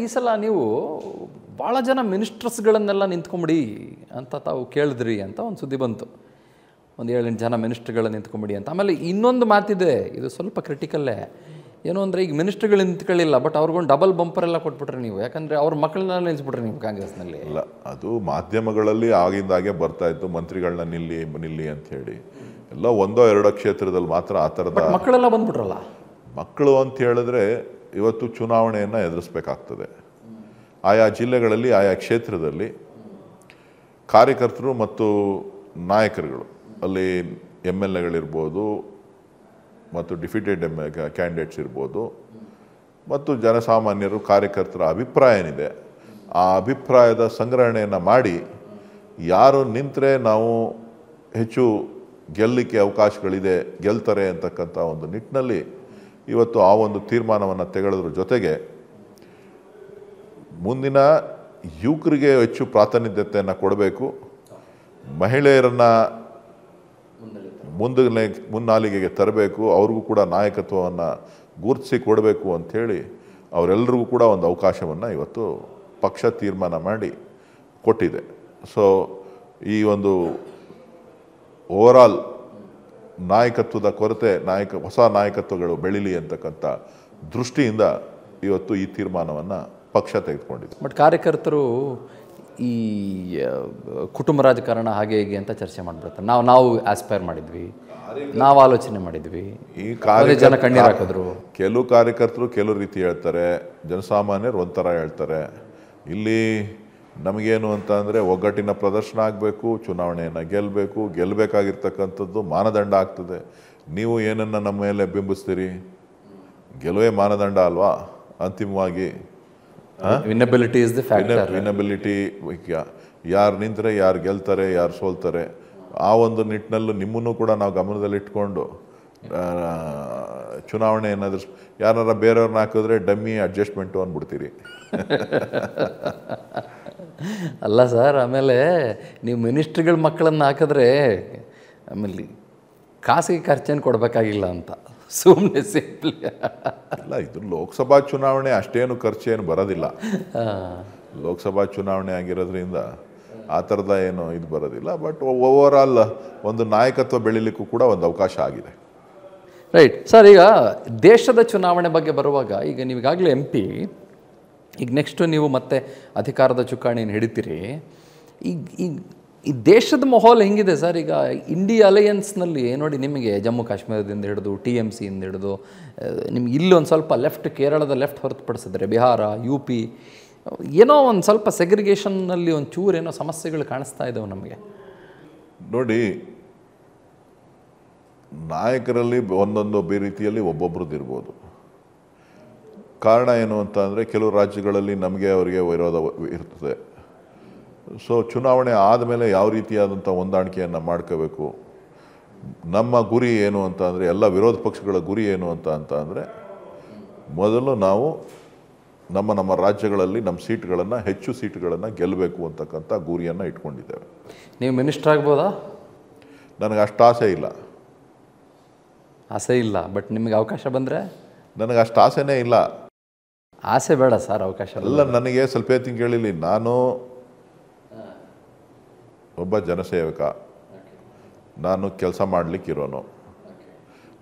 ಈ ಸಲ ನೀವು ಭಾಳ ಜನ ಮಿನಿಸ್ಟರ್ಸ್ಗಳನ್ನೆಲ್ಲ ನಿಂತ್ಕೊಂಬಿಡಿ ಅಂತ ತಾವು ಕೇಳಿದ್ರಿ ಅಂತ ಒಂದು ಸುದ್ದಿ ಬಂತು ಒಂದು ಏಳೆಂಟು ಜನ ಮಿನಿಸ್ಟ್ರ್ಗಳನ್ನ ನಿಂತ್ಕೊಂಬಿಡಿ ಅಂತ ಆಮೇಲೆ ಇನ್ನೊಂದು ಮಾತಿದೆ ಇದು ಸ್ವಲ್ಪ ಕ್ರಿಟಿಕಲ್ಲೇ ಏನು ಅಂದರೆ ಈಗ ಮಿನಿಸ್ಟ್ರ್ಗಳು ನಿಂತ್ಕೊಳ್ಳಿಲ್ಲ ಬಟ್ ಅವ್ರಿಗೊಂದು ಡಬಲ್ ಬಂಪರ್ ಎಲ್ಲ ಕೊಟ್ಬಿಟ್ರಿ ನೀವು ಯಾಕಂದರೆ ಅವ್ರ ಮಕ್ಕಳನ್ನ ನಿಲ್ಲಿಸ್ಬಿಟ್ರಿ ನೀವು ಕಾಂಗ್ರೆಸ್ನಲ್ಲಿ ಇಲ್ಲ ಅದು ಮಾಧ್ಯಮಗಳಲ್ಲಿ ಆಗಿಂದಾಗೆ ಬರ್ತಾ ಇತ್ತು ಮಂತ್ರಿಗಳನ್ನ ನಿಲ್ಲಿ ನಿಲ್ಲಿ ಅಂತ ಹೇಳಿ ಎಲ್ಲ ಒಂದೋ ಎರಡೋ ಕ್ಷೇತ್ರದಲ್ಲಿ ಮಾತ್ರ ಆ ಥರದ ಮಕ್ಕಳೆಲ್ಲ ಬಂದ್ಬಿಟ್ರಲ್ಲ ಮಕ್ಕಳು ಅಂತ ಹೇಳಿದ್ರೆ ಇವತ್ತು ಚುನಾವಣೆಯನ್ನು ಎದುರಿಸಬೇಕಾಗ್ತದೆ ಆಯಾ ಜಿಲ್ಲೆಗಳಲ್ಲಿ ಆಯಾ ಕ್ಷೇತ್ರದಲ್ಲಿ ಕಾರ್ಯಕರ್ತರು ಮತ್ತು ನಾಯಕರುಗಳು ಅಲ್ಲಿ ಎಮ್ ಎಲ್ ಎಗಳಿರ್ಬೋದು ಮತ್ತು ಡಿಫಿಟೆಡ್ ಎಮ್ ಕ್ಯಾಂಡಿಡೇಟ್ಸ್ ಇರ್ಬೋದು ಮತ್ತು ಜನಸಾಮಾನ್ಯರು ಕಾರ್ಯಕರ್ತರ ಅಭಿಪ್ರಾಯ ಏನಿದೆ ಆ ಅಭಿಪ್ರಾಯದ ಸಂಗ್ರಹಣೆಯನ್ನು ಮಾಡಿ ಯಾರು ನಿಂತರೆ ನಾವು ಹೆಚ್ಚು ಗೆಲ್ಲಲಿಕ್ಕೆ ಅವಕಾಶಗಳಿದೆ ಗೆಲ್ತಾರೆ ಅಂತಕ್ಕಂಥ ಒಂದು ನಿಟ್ಟಿನಲ್ಲಿ ಇವತ್ತು ಆ ಒಂದು ತೀರ್ಮಾನವನ್ನು ತೆಗೆದ್ರ ಜೊತೆಗೆ ಮುಂದಿನ ಯುವಕರಿಗೆ ಹೆಚ್ಚು ಪ್ರಾತಿನಿಧ್ಯತೆಯನ್ನು ಕೊಡಬೇಕು ಮಹಿಳೆಯರನ್ನು ಮುಂದಿನ ಮುನ್ನಾಲಿಗೆಗೆ ತರಬೇಕು ಅವ್ರಿಗೂ ಕೂಡ ನಾಯಕತ್ವವನ್ನು ಗುರುತಿಸಿ ಕೊಡಬೇಕು ಅಂಥೇಳಿ ಅವರೆಲ್ಲರಿಗೂ ಕೂಡ ಒಂದು ಅವಕಾಶವನ್ನು ಇವತ್ತು ಪಕ್ಷ ತೀರ್ಮಾನ ಮಾಡಿ ಕೊಟ್ಟಿದೆ ಸೊ ಈ ಒಂದು ಓವರಾಲ್ ನಾಯಕತ್ವದ ಕೊರತೆ ನಾಯಕ ಹೊಸ ನಾಯಕತ್ವಗಳು ಬೆಳೀಲಿ ಅಂತಕ್ಕಂಥ ದೃಷ್ಟಿಯಿಂದ ಇವತ್ತು ಈ ತೀರ್ಮಾನವನ್ನು ಪಕ್ಷ ತೆಗೆದುಕೊಂಡಿದೆ ಬಟ್ ಕಾರ್ಯಕರ್ತರು ಈ ಕುಟುಂಬ ರಾಜಕಾರಣ ಹಾಗೆ ಹೀಗೆ ಅಂತ ಚರ್ಚೆ ಮಾಡಿಬಿಡ್ತಾರೆ ನಾವು ನಾವು ಆಸ್ಪೈರ್ ಮಾಡಿದ್ವಿ ನಾವು ಆಲೋಚನೆ ಮಾಡಿದ್ವಿ ಈ ಜನ ಕಣ್ಣೀರು ಹಾಕಿದ್ರು ಕೆಲವು ಕಾರ್ಯಕರ್ತರು ಕೆಲವು ರೀತಿ ಹೇಳ್ತಾರೆ ಜನಸಾಮಾನ್ಯರು ಒಂಥರ ಹೇಳ್ತಾರೆ ಇಲ್ಲಿ ನಮಗೇನು ಅಂತ ಅಂದರೆ ಒಗ್ಗಟ್ಟಿನ ಪ್ರದರ್ಶನ ಆಗಬೇಕು ಚುನಾವಣೆಯನ್ನು ಗೆಲ್ಲಬೇಕು ಗೆಲ್ಲಬೇಕಾಗಿರ್ತಕ್ಕಂಥದ್ದು ಮಾನದಂಡ ಆಗ್ತದೆ ನೀವು ಏನನ್ನು ನಮ್ಮ ಮೇಲೆ ಬಿಂಬಿಸ್ತೀರಿ ಗೆಲುವೇ ಮಾನದಂಡ ಅಲ್ವಾ ಅಂತಿಮವಾಗಿ ವಿನಬಿಲಿಟಿ ಇಸ್ ದ ವಿನಬಿಲಿಟಿ ಯಾರು ನಿಂತರೆ ಯಾರು ಗೆಲ್ತಾರೆ ಯಾರು ಸೋಲ್ತಾರೆ ಆ ಒಂದು ನಿಟ್ಟಿನಲ್ಲೂ ನಿಮ್ಮನ್ನು ಕೂಡ ನಾವು ಗಮನದಲ್ಲಿಟ್ಕೊಂಡು ಚುನಾವಣೆ ಏನಾದರೂ ಯಾರು ಬೇರೆಯವ್ರನ್ನ ಹಾಕಿದ್ರೆ ಡಮ್ಮಿ ಅಡ್ಜಸ್ಟ್ಮೆಂಟು ಅಂದ್ಬಿಡ್ತೀರಿ ಅಲ್ಲ ಸರ್ ಆಮೇಲೆ ನೀವು ಮಿನಿಸ್ಟ್ರಿಗಳ ಮಕ್ಕಳನ್ನು ಹಾಕಿದ್ರೆ ಆಮೇಲೆ ಖಾಸಗಿ ಖರ್ಚೇನು ಕೊಡಬೇಕಾಗಿಲ್ಲ ಅಂತ ಸುಮ್ಮನೆ ಸಿಂಪ್ಲಿ ಅಲ್ಲ ಇದು ಲೋಕಸಭಾ ಚುನಾವಣೆ ಅಷ್ಟೇನು ಖರ್ಚೇನು ಬರೋದಿಲ್ಲ ಲೋಕಸಭಾ ಚುನಾವಣೆ ಆಗಿರೋದ್ರಿಂದ ಆ ಥರದ ಏನು ಇದು ಬರೋದಿಲ್ಲ ಬಟ್ ಓವರ್ ಆಲ್ ಒಂದು ನಾಯಕತ್ವ ಬೆಳಿಲಿಕ್ಕೂ ಕೂಡ ಒಂದು ಅವಕಾಶ ಆಗಿದೆ ರೈಟ್ ಸರ್ ಈಗ ದೇಶದ ಚುನಾವಣೆ ಬಗ್ಗೆ ಬರುವಾಗ ಈಗ ನೀವಾಗಲೇ ಎಂ ಪಿ ಈಗ ನೆಕ್ಸ್ಟು ನೀವು ಮತ್ತೆ ಅಧಿಕಾರದ ಚುಕ್ಕಾಣಿಯನ್ನು ಹಿಡಿತೀರಿ ಈಗ ಈಗ ಈ ದೇಶದ ಮಾಹೋಲ್ ಹೆಂಗಿದೆ ಸರ್ ಈಗ ಇಂಡಿಯಾ ಅಲಯನ್ಸ್ನಲ್ಲಿ ನೋಡಿ ನಿಮಗೆ ಜಮ್ಮು ಕಾಶ್ಮೀರದಿಂದ ಹಿಡಿದು ಟಿ ಎಮ್ ಸಿಯಿಂದ ಹಿಡಿದು ನಿಮ್ಗೆ ಇಲ್ಲೊಂದು ಸ್ವಲ್ಪ ಲೆಫ್ಟ್ ಕೇರಳದ ಲೆಫ್ಟ್ ಹೊರತುಪಡಿಸಿದ್ರೆ ಬಿಹಾರ ಯು ಪಿ ಏನೋ ಒಂದು ಸ್ವಲ್ಪ ಸೆಗ್ರಿಗೇಷನ್ನಲ್ಲಿ ಒಂದು ಚೂರು ಏನೋ ಸಮಸ್ಯೆಗಳು ಕಾಣಿಸ್ತಾ ಇದ್ದಾವೆ ನಮಗೆ ನೋಡಿ ನಾಯಕರಲ್ಲಿ ಒಂದೊಂದು ರೀತಿಯಲ್ಲಿ ಒಬ್ಬೊಬ್ರದ್ದು ಇರ್ಬೋದು ಕಾರಣ ಏನು ಅಂತ ಅಂದರೆ ಕೆಲವು ರಾಜ್ಯಗಳಲ್ಲಿ ನಮಗೆ ಅವರಿಗೆ ವಿರೋಧ ಇರ್ತದೆ ಸೊ ಚುನಾವಣೆ ಆದಮೇಲೆ ಯಾವ ರೀತಿಯಾದಂಥ ಹೊಂದಾಣಿಕೆಯನ್ನು ಮಾಡ್ಕೋಬೇಕು ನಮ್ಮ ಗುರಿ ಏನು ಅಂತ ಅಂದರೆ ಎಲ್ಲ ವಿರೋಧ ಪಕ್ಷಗಳ ಗುರಿ ಏನು ಅಂತ ಅಂತ ಅಂದರೆ ಮೊದಲು ನಾವು ನಮ್ಮ ನಮ್ಮ ರಾಜ್ಯಗಳಲ್ಲಿ ನಮ್ಮ ಸೀಟ್ಗಳನ್ನು ಹೆಚ್ಚು ಸೀಟ್ಗಳನ್ನು ಗೆಲ್ಲಬೇಕು ಅಂತಕ್ಕಂಥ ಗುರಿಯನ್ನು ಇಟ್ಕೊಂಡಿದ್ದೇವೆ ನೀವು ಮಿನಿಸ್ಟರ್ ಆಗ್ಬೋದಾ ನನಗೆ ಅಷ್ಟು ಆಸೆ ಇಲ್ಲ ಆಸೆ ಇಲ್ಲ ಬಟ್ ನಿಮಗೆ ಅವಕಾಶ ಬಂದರೆ ನನಗೆ ಅಷ್ಟು ಆಸೆನೇ ಇಲ್ಲ ಆಸೆ ಬೇಡ ಸರ್ ಅವಕಾಶ ಅಲ್ಲ ನನಗೆ ಸ್ವಲ್ಪ ಹೇಳ್ತೀನಿ ಕೇಳಿಲ್ಲ ನಾನು ಒಬ್ಬ ಜನಸೇವಕ ನಾನು ಕೆಲಸ ಮಾಡಲಿಕ್ಕಿರೋನು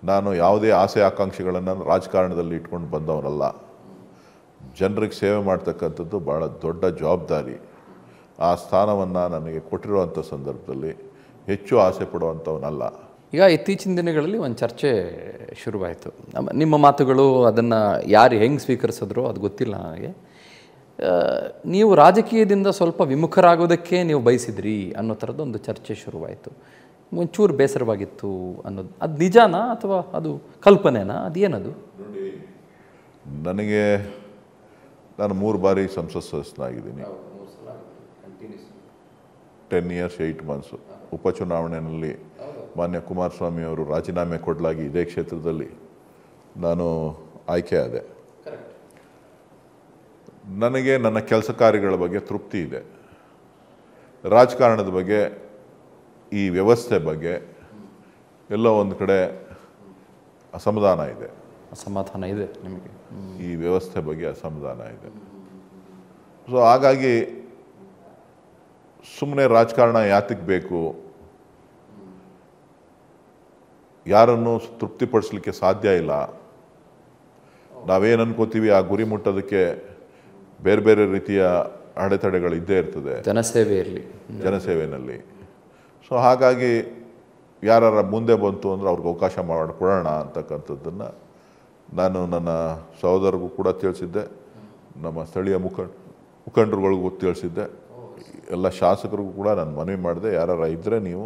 ನಾನು ಯಾವುದೇ ಆಸೆ ಆಕಾಂಕ್ಷೆಗಳನ್ನು ರಾಜಕಾರಣದಲ್ಲಿ ಇಟ್ಕೊಂಡು ಬಂದವನಲ್ಲ ಜನರಿಗೆ ಸೇವೆ ಮಾಡ್ತಕ್ಕಂಥದ್ದು ಭಾಳ ದೊಡ್ಡ ಜವಾಬ್ದಾರಿ ಆ ಸ್ಥಾನವನ್ನು ನನಗೆ ಕೊಟ್ಟಿರುವಂಥ ಸಂದರ್ಭದಲ್ಲಿ ಹೆಚ್ಚು ಆಸೆ ಪಡುವಂಥವನಲ್ಲ ಈಗ ಇತ್ತೀಚಿನ ದಿನಗಳಲ್ಲಿ ಒಂದು ಚರ್ಚೆ ಶುರುವಾಯಿತು ನಿಮ್ಮ ಮಾತುಗಳು ಅದನ್ನು ಯಾರು ಹೆಂಗೆ ಸ್ವೀಕರಿಸಿದ್ರು ಅದು ಗೊತ್ತಿಲ್ಲ ನನಗೆ ನೀವು ರಾಜಕೀಯದಿಂದ ಸ್ವಲ್ಪ ವಿಮುಖರಾಗೋದಕ್ಕೆ ನೀವು ಬಯಸಿದ್ರಿ ಅನ್ನೋ ಒಂದು ಚರ್ಚೆ ಶುರುವಾಯಿತು ಒಂಚೂರು ಬೇಸರವಾಗಿತ್ತು ಅನ್ನೋದು ಅದು ನಿಜಾನಾ ಅಥವಾ ಅದು ಕಲ್ಪನೆನಾ ಅದು ಏನದು ನನಗೆ ನಾನು ಮೂರು ಬಾರಿ ಸಂಸತ್ ಸದಸ್ಯನಾಗಿದ್ದೀನಿ ಟೆನ್ ಇಯರ್ಸ್ ಏಯ್ಟ್ ಮಂತ್ಸು ಉಪಚುನಾವಣೆಯಲ್ಲಿ ಮಾನ್ಯ ಅವರು ರಾಜೀನಾಮೆ ಕೊಡಲಾಗಿ ಇದೇ ಕ್ಷೇತ್ರದಲ್ಲಿ ನಾನು ಆಯ್ಕೆ ಆಯ್ಕೆಯಾದೆ ನನಗೆ ನನ್ನ ಕೆಲಸ ಕಾರ್ಯಗಳ ಬಗ್ಗೆ ತೃಪ್ತಿ ಇದೆ ರಾಜಕಾರಣದ ಬಗ್ಗೆ ಈ ವ್ಯವಸ್ಥೆ ಬಗ್ಗೆ ಎಲ್ಲ ಒಂದು ಕಡೆ ಅಸಮಾಧಾನ ಇದೆ ಅಸಮಾಧಾನ ಇದೆ ನಿಮಗೆ ಈ ವ್ಯವಸ್ಥೆ ಬಗ್ಗೆ ಅಸಮಾಧಾನ ಇದೆ ಸೊ ಹಾಗಾಗಿ ಸುಮ್ಮನೆ ರಾಜಕಾರಣ ಯಾತಕ್ಕೆ ಬೇಕು ಯಾರನ್ನು ತೃಪ್ತಿಪಡಿಸ್ಲಿಕ್ಕೆ ಸಾಧ್ಯ ಇಲ್ಲ ನಾವೇನು ಅನ್ಕೋತೀವಿ ಆ ಗುರಿ ಮುಟ್ಟೋದಕ್ಕೆ ಬೇರೆ ಬೇರೆ ರೀತಿಯ ಅಡೆತಡೆಗಳು ಇದ್ದೇ ಇರ್ತದೆ ಜನಸೇವೆಯಲ್ಲಿ ಜನಸೇವೆಯಲ್ಲಿ ಸೊ ಹಾಗಾಗಿ ಯಾರ ಮುಂದೆ ಬಂತು ಅಂದರೆ ಅವ್ರಿಗೆ ಅವಕಾಶ ಮಾಡಿಕೊಡೋಣ ಅಂತಕ್ಕಂಥದ್ದನ್ನು ನಾನು ನನ್ನ ಸಹೋದರಿಗೂ ಕೂಡ ತಿಳಿಸಿದ್ದೆ ನಮ್ಮ ಸ್ಥಳೀಯ ಮುಖ ಮುಖಂಡರುಗಳಿಗೂ ತಿಳಿಸಿದ್ದೆ ಎಲ್ಲ ಶಾಸಕರಿಗೂ ಕೂಡ ನಾನು ಮನವಿ ಮಾಡಿದೆ ಯಾರು ಇದ್ದರೆ ನೀವು